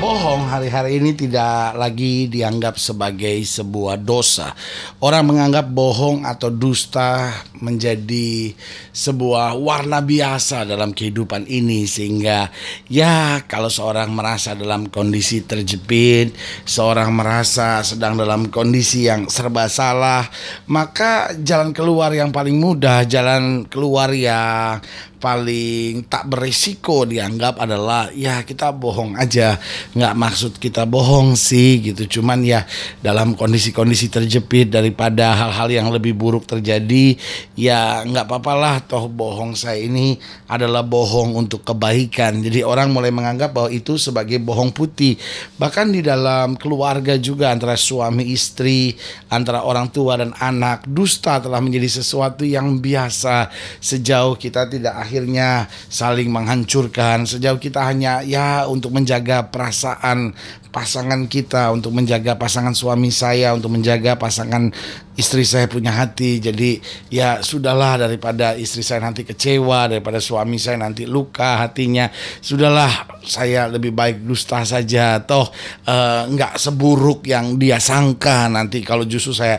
Bohong hari-hari ini tidak lagi dianggap sebagai sebuah dosa. Orang menganggap bohong atau dusta menjadi sebuah warna biasa dalam kehidupan ini sehingga ya kalau seorang merasa dalam kondisi terjepit, seorang merasa sedang dalam kondisi yang serba salah, maka jalan keluar yang paling mudah, jalan keluar yang paling tak berisiko dianggap adalah ya kita bohong aja nggak maksud kita bohong sih gitu cuman ya dalam kondisi-kondisi terjepit daripada hal-hal yang lebih buruk terjadi ya nggak papalah toh bohong saya ini adalah bohong untuk kebaikan jadi orang mulai menganggap bahwa itu sebagai bohong putih bahkan di dalam keluarga juga antara suami istri antara orang tua dan anak dusta telah menjadi sesuatu yang biasa sejauh kita tidak akhirnya saling menghancurkan sejauh kita hanya ya untuk menjaga perasaan pasangan kita untuk menjaga pasangan suami saya untuk menjaga pasangan istri saya punya hati jadi ya sudahlah daripada istri saya nanti kecewa daripada suami saya nanti luka hatinya sudahlah saya lebih baik dusta saja toh eh, nggak uh, seburuk yang dia sangka nanti kalau justru saya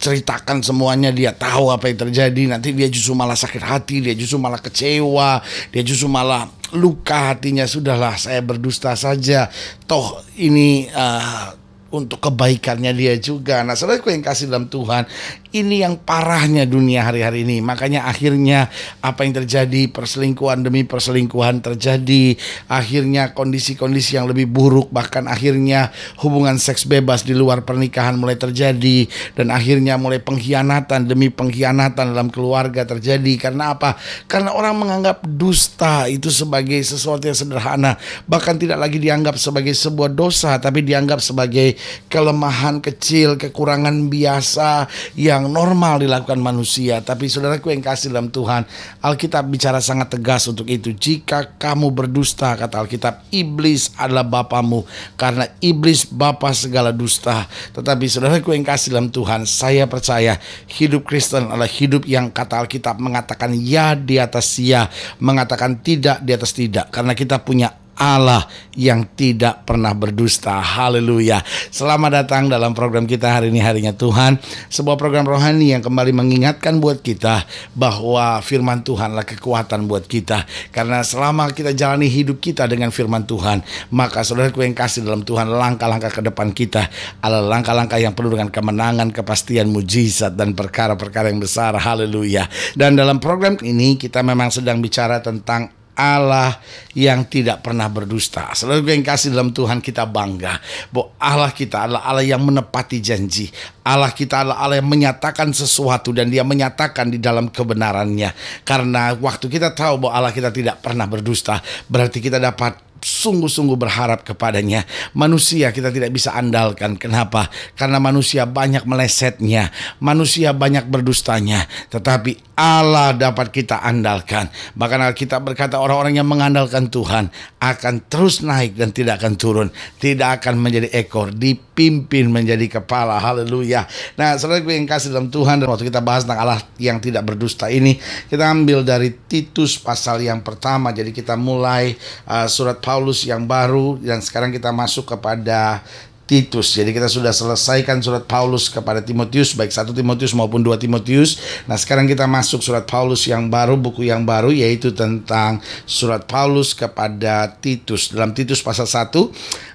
ceritakan semuanya dia tahu apa yang terjadi nanti dia justru malah sakit hati dia justru malah kecewa dia justru malah luka hatinya sudahlah saya berdusta saja toh ini uh, untuk kebaikannya dia juga. Nah, saudaraku yang kasih dalam Tuhan, ini yang parahnya dunia hari-hari ini. Makanya akhirnya apa yang terjadi perselingkuhan demi perselingkuhan terjadi. Akhirnya kondisi-kondisi yang lebih buruk bahkan akhirnya hubungan seks bebas di luar pernikahan mulai terjadi dan akhirnya mulai pengkhianatan demi pengkhianatan dalam keluarga terjadi karena apa? Karena orang menganggap dusta itu sebagai sesuatu yang sederhana, bahkan tidak lagi dianggap sebagai sebuah dosa tapi dianggap sebagai kelemahan kecil, kekurangan biasa yang yang normal dilakukan manusia, tapi saudaraku yang kasih dalam Tuhan, Alkitab bicara sangat tegas untuk itu. Jika kamu berdusta, kata Alkitab, iblis adalah bapamu karena iblis bapa segala dusta. Tetapi saudaraku yang kasih dalam Tuhan, saya percaya hidup Kristen adalah hidup yang kata Alkitab mengatakan ya di atas ya, mengatakan tidak di atas tidak karena kita punya Allah yang tidak pernah berdusta. Haleluya. Selamat datang dalam program kita hari ini harinya Tuhan. Sebuah program rohani yang kembali mengingatkan buat kita bahwa firman Tuhanlah kekuatan buat kita. Karena selama kita jalani hidup kita dengan firman Tuhan, maka Saudara yang kasih dalam Tuhan langkah-langkah ke depan kita adalah langkah-langkah yang penuh dengan kemenangan, kepastian, mujizat dan perkara-perkara yang besar. Haleluya. Dan dalam program ini kita memang sedang bicara tentang Allah yang tidak pernah berdusta. Selalu yang kasih dalam Tuhan kita bangga bahwa Allah kita adalah Allah yang menepati janji. Allah kita adalah Allah yang menyatakan sesuatu dan dia menyatakan di dalam kebenarannya. Karena waktu kita tahu bahwa Allah kita tidak pernah berdusta, berarti kita dapat sungguh-sungguh berharap kepadanya. Manusia kita tidak bisa andalkan. Kenapa? Karena manusia banyak melesetnya, manusia banyak berdustanya, tetapi Allah dapat kita andalkan. Bahkan kita berkata orang-orang yang mengandalkan Tuhan akan terus naik dan tidak akan turun, tidak akan menjadi ekor, dipimpin menjadi kepala. Haleluya. Nah, saudara gue yang kasih dalam Tuhan dan waktu kita bahas tentang Allah yang tidak berdusta ini, kita ambil dari Titus pasal yang pertama. Jadi kita mulai uh, surat Paulus yang baru yang sekarang kita masuk kepada Titus. Jadi kita sudah selesaikan surat Paulus kepada Timotius baik satu Timotius maupun dua Timotius. Nah, sekarang kita masuk surat Paulus yang baru, buku yang baru yaitu tentang surat Paulus kepada Titus. Dalam Titus pasal 1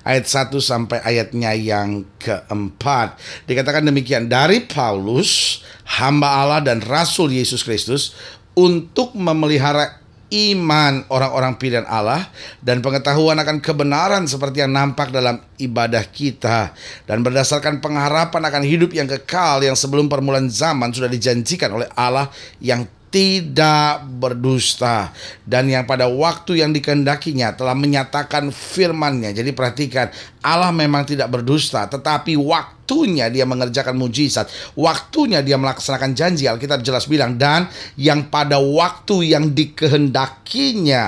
ayat 1 sampai ayatnya yang keempat. Dikatakan demikian dari Paulus hamba Allah dan rasul Yesus Kristus untuk memelihara iman orang-orang pilihan Allah dan pengetahuan akan kebenaran seperti yang nampak dalam ibadah kita dan berdasarkan pengharapan akan hidup yang kekal yang sebelum permulaan zaman sudah dijanjikan oleh Allah yang tidak berdusta dan yang pada waktu yang dikehendakinya telah menyatakan firman-Nya. Jadi perhatikan, Allah memang tidak berdusta, tetapi waktunya dia mengerjakan mujizat, waktunya dia melaksanakan janji. Alkitab jelas bilang dan yang pada waktu yang dikehendakinya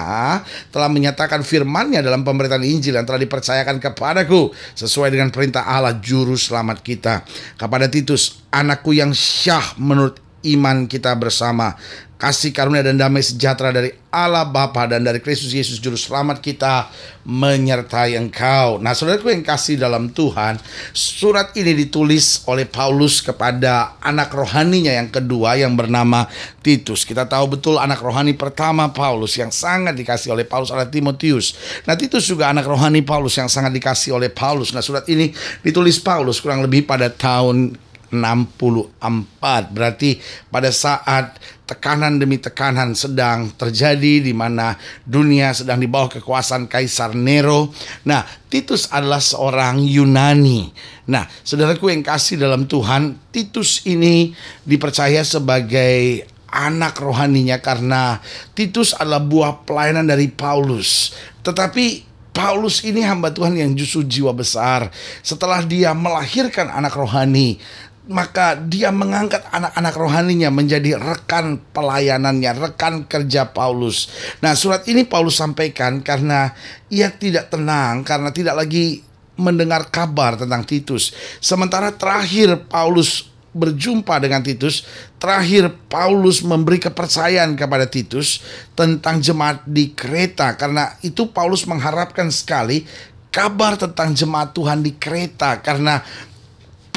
telah menyatakan firman-Nya dalam pemberitaan Injil yang telah dipercayakan kepadaku sesuai dengan perintah Allah juru selamat kita. Kepada Titus, anakku yang syah menurut iman kita bersama. Kasih karunia dan damai sejahtera dari Allah Bapa dan dari Kristus Yesus Juru Selamat kita menyertai engkau. Nah saudaraku yang kasih dalam Tuhan, surat ini ditulis oleh Paulus kepada anak rohaninya yang kedua yang bernama Titus. Kita tahu betul anak rohani pertama Paulus yang sangat dikasih oleh Paulus oleh Timotius. Nah Titus juga anak rohani Paulus yang sangat dikasih oleh Paulus. Nah surat ini ditulis Paulus kurang lebih pada tahun 64. Berarti pada saat tekanan demi tekanan sedang terjadi di mana dunia sedang di bawah kekuasaan Kaisar Nero. Nah, Titus adalah seorang Yunani. Nah, saudaraku yang kasih dalam Tuhan, Titus ini dipercaya sebagai anak rohaninya karena Titus adalah buah pelayanan dari Paulus. Tetapi Paulus ini hamba Tuhan yang justru jiwa besar. Setelah dia melahirkan anak rohani, maka dia mengangkat anak-anak rohaninya menjadi rekan pelayanannya, rekan kerja Paulus. Nah, surat ini Paulus sampaikan karena ia tidak tenang karena tidak lagi mendengar kabar tentang Titus. Sementara terakhir Paulus berjumpa dengan Titus, terakhir Paulus memberi kepercayaan kepada Titus tentang jemaat di Kreta karena itu Paulus mengharapkan sekali kabar tentang jemaat Tuhan di Kreta karena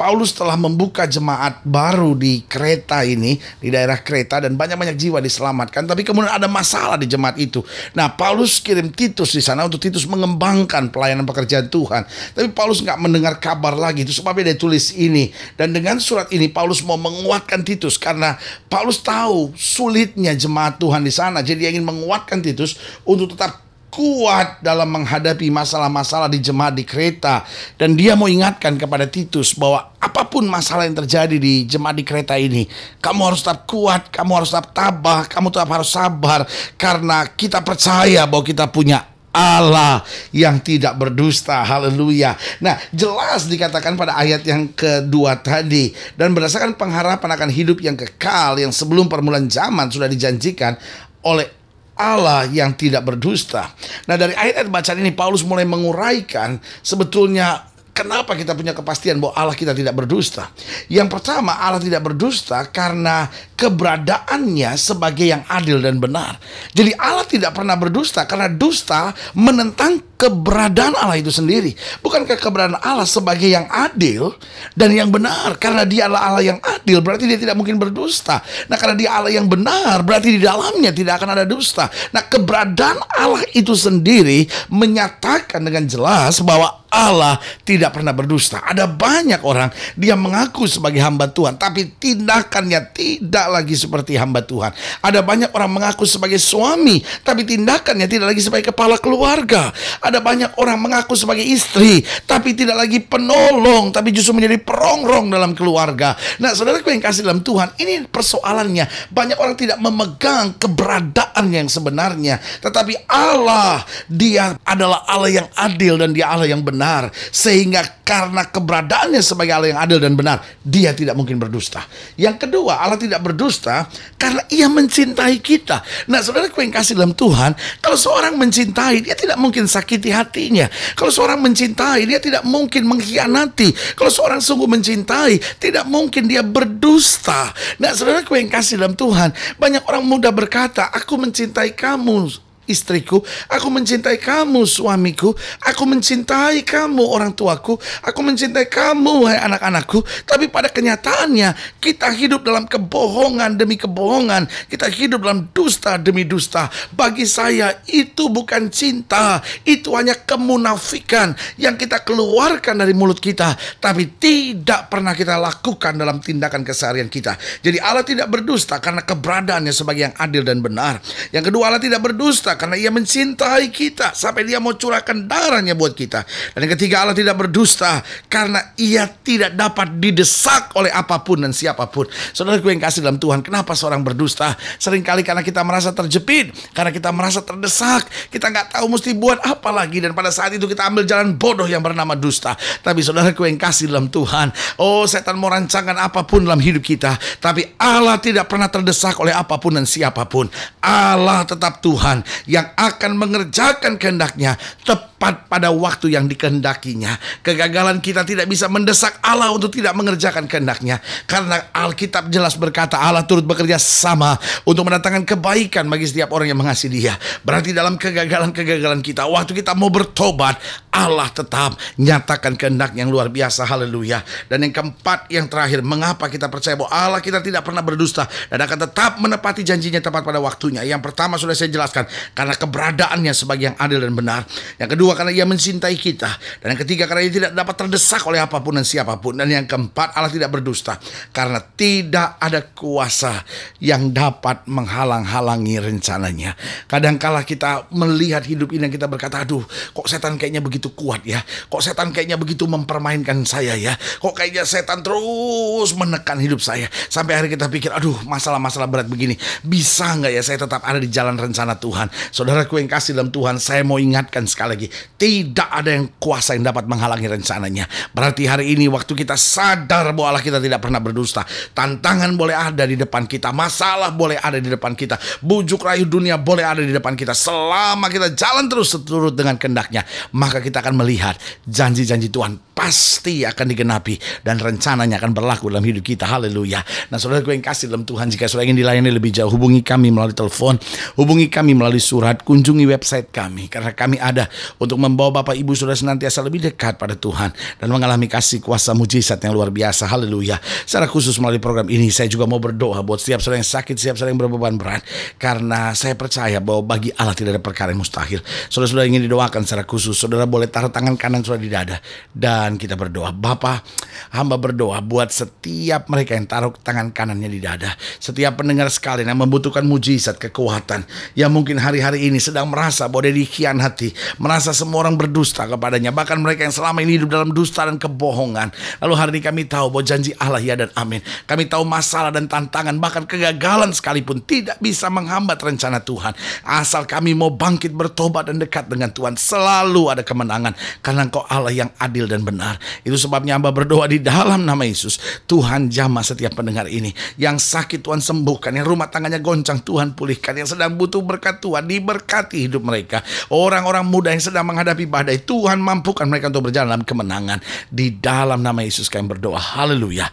Paulus telah membuka jemaat baru di kereta ini, di daerah kereta, dan banyak-banyak jiwa diselamatkan, tapi kemudian ada masalah di jemaat itu. Nah, Paulus kirim Titus di sana untuk Titus mengembangkan pelayanan pekerjaan Tuhan. Tapi Paulus nggak mendengar kabar lagi, itu sebabnya dia tulis ini. Dan dengan surat ini Paulus mau menguatkan Titus karena Paulus tahu sulitnya jemaat Tuhan di sana. Jadi dia ingin menguatkan Titus untuk tetap kuat dalam menghadapi masalah-masalah di jemaat di kereta dan dia mau ingatkan kepada Titus bahwa apapun masalah yang terjadi di jemaat di kereta ini kamu harus tetap kuat, kamu harus tetap tabah, kamu tetap harus sabar karena kita percaya bahwa kita punya Allah yang tidak berdusta. Haleluya. Nah, jelas dikatakan pada ayat yang kedua tadi dan berdasarkan pengharapan akan hidup yang kekal yang sebelum permulaan zaman sudah dijanjikan oleh Allah yang tidak berdusta. Nah dari ayat-ayat bacaan ini Paulus mulai menguraikan sebetulnya Kenapa kita punya kepastian bahwa Allah kita tidak berdusta? Yang pertama, Allah tidak berdusta karena keberadaannya sebagai yang adil dan benar. Jadi Allah tidak pernah berdusta karena dusta menentang keberadaan Allah itu sendiri. Bukankah keberadaan Allah sebagai yang adil dan yang benar? Karena dia adalah Allah yang adil, berarti dia tidak mungkin berdusta. Nah, karena dia Allah yang benar, berarti di dalamnya tidak akan ada dusta. Nah, keberadaan Allah itu sendiri menyatakan dengan jelas bahwa Allah tidak pernah berdusta. Ada banyak orang dia mengaku sebagai hamba Tuhan, tapi tindakannya tidak lagi seperti hamba Tuhan. Ada banyak orang mengaku sebagai suami, tapi tindakannya tidak lagi sebagai kepala keluarga. Ada banyak orang mengaku sebagai istri, tapi tidak lagi penolong, tapi justru menjadi perongrong dalam keluarga. Nah, saudara yang kasih dalam Tuhan, ini persoalannya. Banyak orang tidak memegang keberadaan yang sebenarnya, tetapi Allah dia adalah Allah yang adil dan dia Allah yang benar benar sehingga karena keberadaannya sebagai Allah yang adil dan benar dia tidak mungkin berdusta yang kedua Allah tidak berdusta karena ia mencintai kita nah saudara ku yang kasih dalam Tuhan kalau seorang mencintai dia tidak mungkin sakiti hatinya kalau seorang mencintai dia tidak mungkin mengkhianati kalau seorang sungguh mencintai tidak mungkin dia berdusta nah saudara ku yang kasih dalam Tuhan banyak orang muda berkata aku mencintai kamu istriku, aku mencintai kamu suamiku, aku mencintai kamu orang tuaku, aku mencintai kamu hai anak-anakku. Tapi pada kenyataannya kita hidup dalam kebohongan demi kebohongan, kita hidup dalam dusta demi dusta. Bagi saya itu bukan cinta, itu hanya kemunafikan yang kita keluarkan dari mulut kita, tapi tidak pernah kita lakukan dalam tindakan keseharian kita. Jadi Allah tidak berdusta karena keberadaannya sebagai yang adil dan benar. Yang kedua Allah tidak berdusta karena ia mencintai kita sampai dia mau curahkan darahnya buat kita. Dan yang ketiga Allah tidak berdusta karena ia tidak dapat didesak oleh apapun dan siapapun. Saudara gue yang kasih dalam Tuhan, kenapa seorang berdusta? Seringkali karena kita merasa terjepit, karena kita merasa terdesak, kita nggak tahu mesti buat apa lagi dan pada saat itu kita ambil jalan bodoh yang bernama dusta. Tapi saudara gue yang kasih dalam Tuhan, oh setan mau rancangan apapun dalam hidup kita, tapi Allah tidak pernah terdesak oleh apapun dan siapapun. Allah tetap Tuhan yang akan mengerjakan kehendaknya tepat tepat pada waktu yang dikehendakinya. Kegagalan kita tidak bisa mendesak Allah untuk tidak mengerjakan kehendaknya. Karena Alkitab jelas berkata Allah turut bekerja sama untuk mendatangkan kebaikan bagi setiap orang yang mengasihi dia. Berarti dalam kegagalan-kegagalan kita, waktu kita mau bertobat, Allah tetap nyatakan kehendak yang luar biasa. Haleluya. Dan yang keempat, yang terakhir, mengapa kita percaya bahwa Allah kita tidak pernah berdusta dan akan tetap menepati janjinya tepat pada waktunya. Yang pertama sudah saya jelaskan, karena keberadaannya sebagai yang adil dan benar. Yang kedua, kedua karena ia mencintai kita, dan yang ketiga karena ia tidak dapat terdesak oleh apapun dan siapapun, dan yang keempat Allah tidak berdusta karena tidak ada kuasa yang dapat menghalang-halangi rencananya. Kadangkala kita melihat hidup ini dan kita berkata, aduh kok setan kayaknya begitu kuat ya, kok setan kayaknya begitu mempermainkan saya ya, kok kayaknya setan terus menekan hidup saya. Sampai hari kita pikir, aduh masalah-masalah berat begini, bisa nggak ya saya tetap ada di jalan rencana Tuhan. Saudaraku yang kasih dalam Tuhan, saya mau ingatkan sekali lagi, tidak ada yang kuasa yang dapat menghalangi rencananya. Berarti hari ini waktu kita sadar bahwa Allah kita tidak pernah berdusta. Tantangan boleh ada di depan kita. Masalah boleh ada di depan kita. Bujuk rayu dunia boleh ada di depan kita. Selama kita jalan terus seturut dengan kendaknya. Maka kita akan melihat janji-janji Tuhan pasti akan digenapi. Dan rencananya akan berlaku dalam hidup kita. Haleluya. Nah saudara gue yang kasih dalam Tuhan. Jika saudara ingin dilayani lebih jauh. Hubungi kami melalui telepon. Hubungi kami melalui surat. Kunjungi website kami. Karena kami ada untuk untuk membawa Bapak Ibu Saudara senantiasa lebih dekat pada Tuhan dan mengalami kasih kuasa mujizat yang luar biasa. Haleluya. Secara khusus melalui program ini saya juga mau berdoa buat setiap saudara yang sakit, setiap saudara yang berbeban berat karena saya percaya bahwa bagi Allah tidak ada perkara yang mustahil. Saudara-saudara ingin didoakan secara khusus, saudara boleh taruh tangan kanan saudara di dada dan kita berdoa. Bapa, hamba berdoa buat setiap mereka yang taruh tangan kanannya di dada, setiap pendengar sekalian yang membutuhkan mujizat, kekuatan yang mungkin hari-hari ini sedang merasa bahwa dia hati, merasa semua orang berdusta kepadanya, bahkan mereka yang selama ini hidup dalam dusta dan kebohongan. Lalu hari ini kami tahu bahwa janji Allah ya dan amin. Kami tahu masalah dan tantangan, bahkan kegagalan sekalipun tidak bisa menghambat rencana Tuhan. Asal kami mau bangkit bertobat dan dekat dengan Tuhan, selalu ada kemenangan karena Engkau Allah yang adil dan benar. Itu sebabnya hamba berdoa di dalam nama Yesus. Tuhan jamah setiap pendengar ini. Yang sakit Tuhan sembuhkan, yang rumah tangganya goncang Tuhan pulihkan, yang sedang butuh berkat Tuhan diberkati hidup mereka. Orang-orang muda yang sedang menghadapi badai, Tuhan mampukan mereka untuk berjalan dalam kemenangan. Di dalam nama Yesus kami berdoa. Haleluya.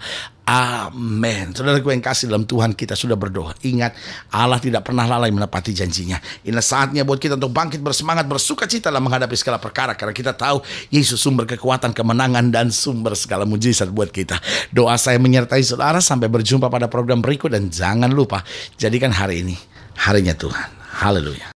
Amin. Saudara yang kasih dalam Tuhan kita sudah berdoa. Ingat Allah tidak pernah lalai menepati janjinya. Inilah saatnya buat kita untuk bangkit bersemangat, bersuka cita dalam menghadapi segala perkara. Karena kita tahu Yesus sumber kekuatan, kemenangan, dan sumber segala mujizat buat kita. Doa saya menyertai saudara sampai berjumpa pada program berikut. Dan jangan lupa, jadikan hari ini harinya Tuhan. Haleluya.